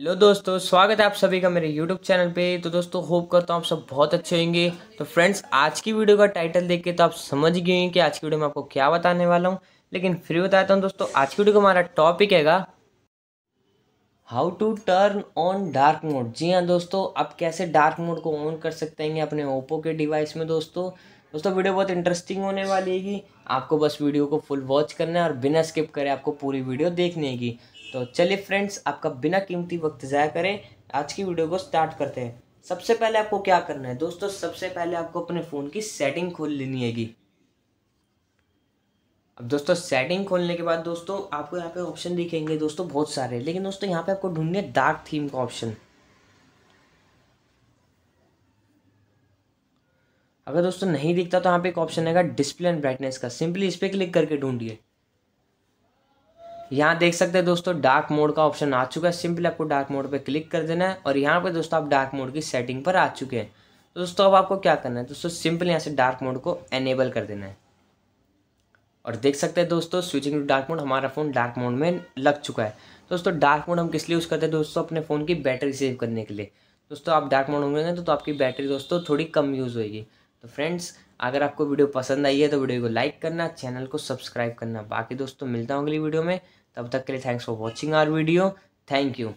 hello दोस्तों स्वागत है आप सभी का मेरे यूट्यूब चैनल पे तो दोस्तों होप करता हूँ आप सब बहुत अच्छे होंगे तो फ्रेंड्स आज की वीडियो का टाइटल देख के तो आप समझ गए हैं कि आज की वीडियो में आपको क्या बताने वाला हूँ लेकिन फिर बताता हूँ दोस्तों आज की वीडियो का हमारा टॉपिक हैगा how to turn on dark mode जी हाँ दोस्तों आप कैसे डार्क मोड को ऑन कर सकते हैं अपने ओप्पो के डिवाइस में दोस्तों दोस्तों वीडियो बहुत इंटरेस्टिंग होने वाली है आपको बस वीडियो को फुल वॉच करना है और बिना स्किप करे आपको पूरी वीडियो देखने की तो चलिए फ्रेंड्स आपका बिना कीमती वक्त ज़ाया करें आज की वीडियो को स्टार्ट करते हैं सबसे पहले आपको क्या करना है दोस्तों सबसे पहले आपको अपने फ़ोन की सेटिंग खोल लेनी है अब दोस्तों सेटिंग खोलने के बाद दोस्तों आपको यहाँ पे ऑप्शन दिखेंगे दोस्तों बहुत सारे लेकिन दोस्तों यहाँ पे आपको ढूंढने डार्क थीम का ऑप्शन अगर दोस्तों नहीं दिखता तो यहाँ पे एक ऑप्शन है डिस्प्ले एंड ब्राइटनेस का सिंपली इस पर क्लिक करके ढूंढिए यहाँ देख सकते हैं दोस्तों डार्क मोड का ऑप्शन आ चुका है सिंपली आपको डार्क मोड पे क्लिक कर देना है और यहाँ पे दोस्तों आप डार्क मोड की सेटिंग पर आ चुके हैं तो दोस्तों अब आपको क्या करना है दोस्तों सिंपल यहाँ से डार्क मोड को एनेबल कर देना है और देख सकते हैं दोस्तों स्विचिंग टू डार्क मोड हमारा फ़ोन डार्क मोड में लग चुका है दोस्तों डार्क मोड हम किस लिए यूज़ करते हैं दोस्तों अपने फ़ोन की बैटरी सेव करने के लिए दोस्तों आप डार्क मोड होंगे तो, तो आपकी बैटरी दोस्तों थोड़ी कम यूज़ होगी तो फ्रेंड्स अगर आपको वीडियो पसंद आई है तो वीडियो को लाइक करना चैनल को सब्सक्राइब करना बाकी दोस्तों मिलता हूँ अगली वीडियो में तब तक के लिए thanks for watching our video thank you